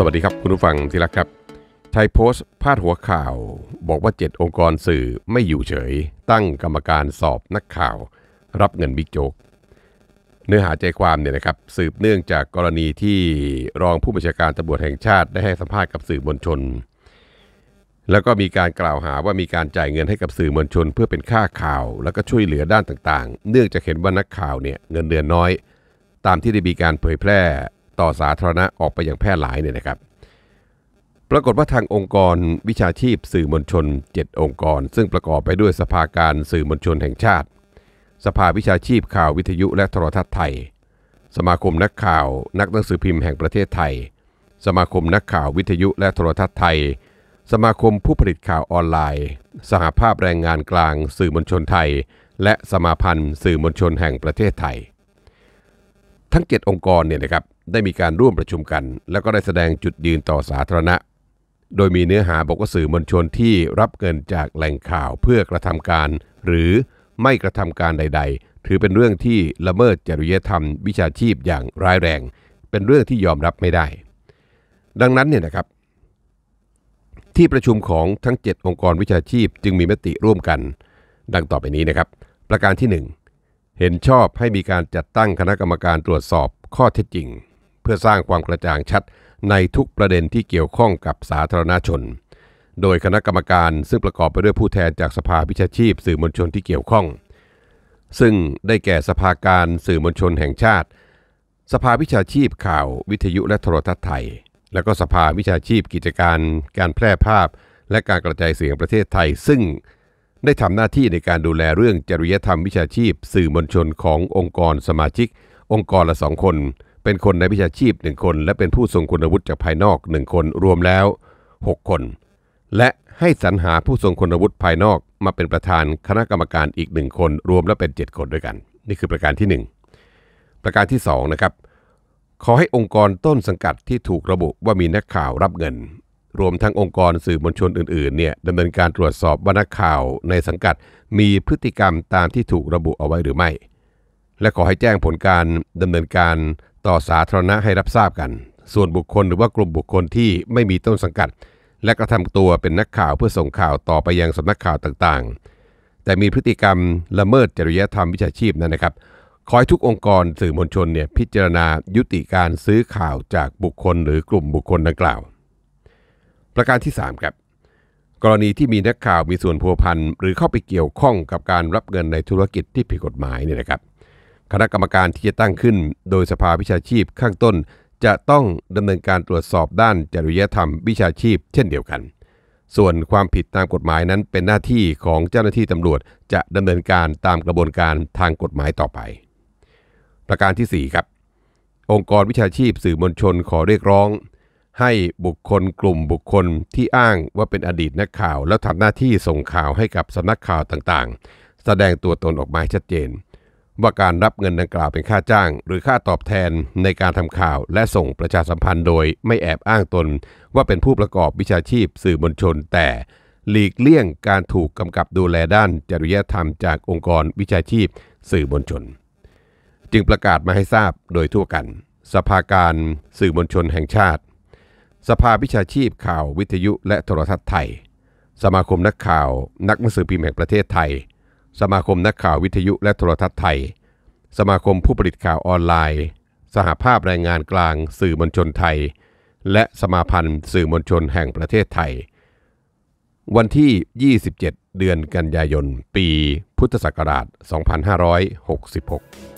สวัสดีครับ คุณผู้ฟังที่รักครับไทยโพสต์ พาดหัวข่าว บอกว่า 7 องค์กรสื่อไม่อยู่เฉย ตั้งกรรมการสอบนักข่าว รับเงินบิ๊กโจ๊กเนื้อหาใจความเนี่ยนะครับสืบเนื่องจากกรณีที่รองผู้บัญชาการตำรวจแห่งชาติ ได้ให้สัมภาษณ์กับสื่อมวลชน แล้วก็มีการกล่าวหาว่ามีการจ่ายเงินให้กับสื่อมวลชนเพื่อเป็นค่าข่าวแล้วก็ช่วยเหลือด้านต่างๆ เนื่องจากเห็นว่านักข่าวเนี่ยเงินเดือนน้อย ตามที่ได้มีการเผยแพร่ต่อสาธารณะออกไปอย่างแพร่หลายเนี่ยนะครับ ปรากฏว่าทางองค์กร วิชาชีพสื่อมวลชน 7 องค์กร ซึ่งประกอบไปด้วยสภาการสื่อมวลชนแห่งชาติ สภาวิชาชีพข่าววิทยุและโทรทัศน์ไทย สมาคมนักข่าวนักหนังสือพิมพ์แห่งประเทศไทย สมาคมนักข่าววิทยุและโทรทัศน์ไทย สมาคมผู้ผลิตข่าวออนไลน์ สหภาพแรงงานกลางสื่อมวลชนไทย และสมาพันธ์สื่อมวลชนแห่งประเทศไทย ทั้ง7องค์กรเนี่ยนะครับได้มีการร่วมประชุมกัน แล้วก็ได้แสดงจุดยืนต่อสาธารณะ โดยมีเนื้อหาบอกว่าสื่อมวลชนที่รับเงินจากแหล่งข่าวเพื่อกระทำการ หรือไม่กระทำการใด ๆ ถือเป็นเรื่องที่ละเมิดจริยธรรม วิชาชีพอย่างร้ายแรง เป็นเรื่องที่ยอมรับไม่ได้ ดังนั้นเนี่ยนะครับ ที่ประชุมของทั้ง 7 องค์กรวิชาชีพจึงมีมติร่วมกัน ดังต่อไปนี้นะครับ ประการที่1เห็นชอบให้มีการจัดตั้งคณะกรรมการตรวจสอบ ข้อเท็จจริงพื่อสร้างความกระจ่างชัดในทุกประเด็นที่เกี่ยวข้องกับสาธารณชน โดยคณะกรรมการซึ่งประกอบไปด้วยผู้แทนจากสภาวิชาชีพสื่อมวลชนที่เกี่ยวข้อง ซึ่งได้แก่สภาการสื่อมวลชนแห่งชาติ สภาวิชาชีพข่าววิทยุและโทรทัศน์ไทย และก็สภาวิชาชีพกิจการ การแพร่ภาพและการกระจายเสียงประเทศไทย ซึ่ง ได้ทำหน้าที่ในการดูแลเรื่องจริยธรรมวิชาชีพสื่อมวลชนขององค์กรสมาชิก องค์กรละสองคนเป็นคนในวิชาชีพ 1 คน และเป็นผู้ทรงคุณวุฒิจากภายนอก 1 คน รวมแล้ว 6 คน และให้สรรหาผู้ทรงคุณวุฒิภายนอก มาเป็นประธานคณะกรรมการอีก 1 คน รวมแล้วเป็น 7 คนด้วยกัน นี่คือประการที่ 1 ประการที่ 2 นะครับ ขอให้องค์กรต้นสังกัดที่ถูกระบุว่ามีนักข่าวรับเงิน รวมทั้งองค์กรสื่อมวลชนอื่นๆเนี่ยดำเนินการตรวจสอบว่านักข่าวในสังกัด มีพฤติกรรมตามที่ถูกระบุเอาไว้หรือไม่ และขอให้แจ้งผลการดำเนินการต่อสาธารณะให้รับทราบกัน ส่วนบุคคลหรือว่ากลุ่มบุคคลที่ไม่มีต้นสังกัด และกระทำตัวเป็นนักข่าวเพื่อส่งข่าวต่อไปยังสำนักข่าวต่างๆ แต่มีพฤติกรรมละเมิดจริยธรรม วิชาชีพนั้นนะครับขอให้ทุกองค์กรสื่อมวลชนเนี่ยพิจารณายุติการซื้อข่าวจากบุคคลหรือกลุ่มบุคคลดังกล่าว ประการที่ 3 ครับ กรณีที่มีนักข่าวมีส่วนพัวพันหรือเข้าไปเกี่ยวข้องกับการรับเงินในธุรกิจที่ผิดกฎหมายเนี่ยนะครับคณะกรรมการที่จะตั้งขึ้น โดยสภาวิชาชีพข้างต้น จะต้องดำเนินการตรวจสอบด้านจริยธรรมวิชาชีพเช่นเดียวกัน ส่วนความผิดตามกฎหมายนั้นเป็นหน้าที่ของเจ้าหน้าที่ตำรวจ จะดำเนินการตามกระบวนการทางกฎหมายต่อไป ประการที่ 4 ครับ องค์กรวิชาชีพสื่อมวลชนขอเรียกร้อง ให้บุคคลกลุ่มบุคคลที่อ้างว่าเป็นอดีตนักข่าวแล้วทำหน้าที่ส่งข่าวให้กับสำนักข่าวต่างๆ แสดงตัวตนออกมาชัดเจนว่าการรับเงินดังกล่าวเป็นค่าจ้าง หรือค่าตอบแทนในการทำข่าวและส่งประชาสัมพันธ์โดยไม่แอบอ้างตน ว่าเป็นผู้ประกอบวิชาชีพสื่อมวลชน แต่หลีกเลี่ยงการถูกกำกับดูแลด้านจริยธรรมจากองค์กรวิชาชีพสื่อมวลชน จึงประกาศมาให้ทราบโดยทั่วกัน สภาการ สื่อมวลชนแห่งชาติ สภาวิชาชีพข่าววิทยุและโทรทัศน์ไทย สมาคมนักข่าวนักมือสือพิมพ์แห่งประเทศไทยสมาคมนักข่าววิทยุและโทรทัศน์ไทย สมาคมผู้ผลิตข่าวออนไลน์ สหภาพแรงงานกลางสื่อมวลชนไทย และสมาพันธ์สื่อมวลชนแห่งประเทศไทย วันที่ 27 เดือนกันยายน ปี พุทธศักราช 2566